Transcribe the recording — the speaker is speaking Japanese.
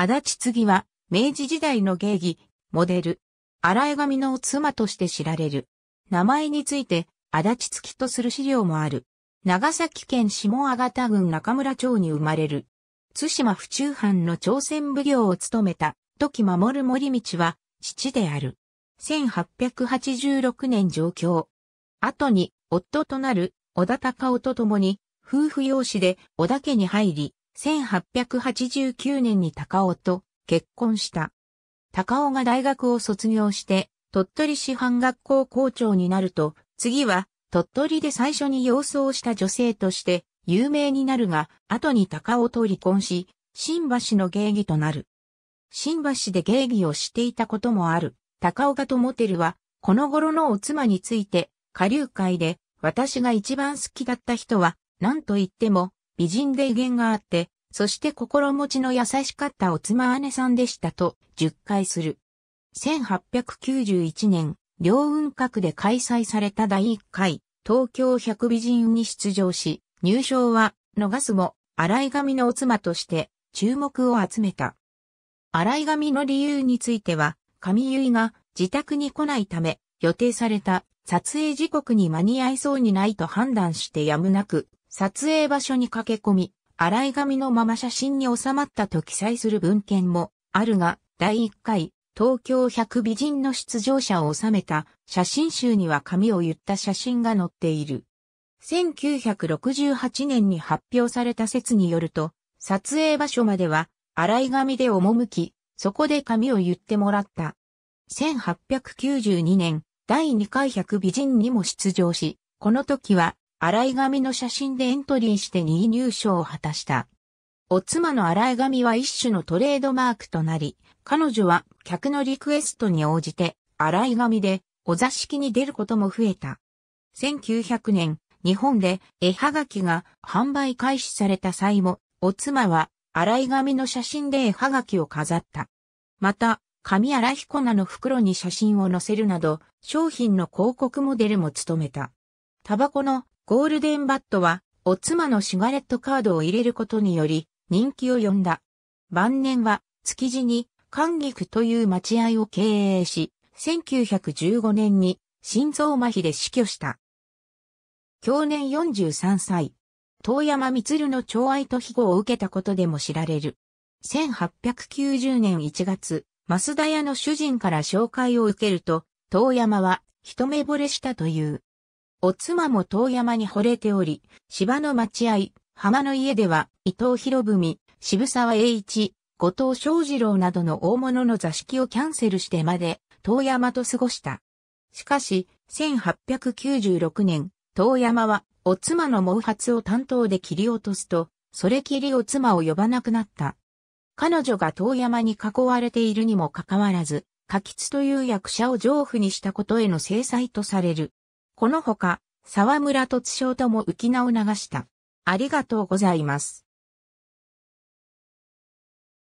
足立継は、明治時代の芸妓、モデル、荒江髪の妻として知られる。名前について、足立継とする資料もある。長崎県下阿賀田郡中村町に生まれる。津島府中藩の朝鮮奉行を務めた、時守森道は、父である。1886年上京。後に、夫となる、小田隆夫と共に、夫婦養子で小田家に入り、1889年に高尾と結婚した。高尾が大学を卒業して、鳥取師範学校校長になると、次は、鳥取で最初に様子をした女性として、有名になるが、後に高尾と離婚し、新橋の芸妓となる。新橋で芸妓をしていたこともある、高尾がとモテルは、この頃のお妻について、下流会で、私が一番好きだった人は、何と言っても、美人で威厳があって、そして心持ちの優しかったお妻姉さんでしたと、述回する。1891年、両雲閣で開催された第1回、東京百美人に出場し、入賞は、逃すも、洗い髪のお妻として、注目を集めた。洗い髪の理由については、髪結が自宅に来ないため、予定された撮影時刻に間に合いそうにないと判断してやむなく、撮影場所に駆け込み、洗い紙のまま写真に収まったと記載する文献もあるが、第1回、東京百美人の出場者を収めた写真集には紙を言った写真が載っている。1968年に発表された説によると、撮影場所までは洗い紙で赴き、そこで紙を言ってもらった。1892年、第2回百美人にも出場し、この時は洗い髪の写真でエントリーして2位入賞を果たした。お妻の洗い髪は一種のトレードマークとなり、彼女は客のリクエストに応じて洗い髪でお座敷に出ることも増えた。1900年、日本で絵はがきが販売開始された際も、お妻は洗い髪の写真で絵はがきを飾った。また、紙荒彦菜の袋に写真を載せるなど、商品の広告モデルも務めた。タバコのゴールデンバットは、お妻のシガレットカードを入れることにより、人気を呼んだ。晩年は、築地に、観劇という待合を経営し、1915年に、心臓麻痺で死去した。去年43歳。遠山光の寵愛と庇護を受けたことでも知られる。1890年1月、増田屋の主人から紹介を受けると、遠山は一目惚れしたという。お妻も遠山に惚れており、芝の待合、浜の家では、伊藤博文、渋沢栄一、後藤昌二郎などの大物の座敷をキャンセルしてまで、遠山と過ごした。しかし、1896年、遠山は、お妻の毛髪を担当で切り落とすと、それきりお妻を呼ばなくなった。彼女が遠山に囲われているにもかかわらず、柿津という役者を上夫にしたことへの制裁とされる。このほか、沢村突章とも浮き名を流した。ありがとうございます。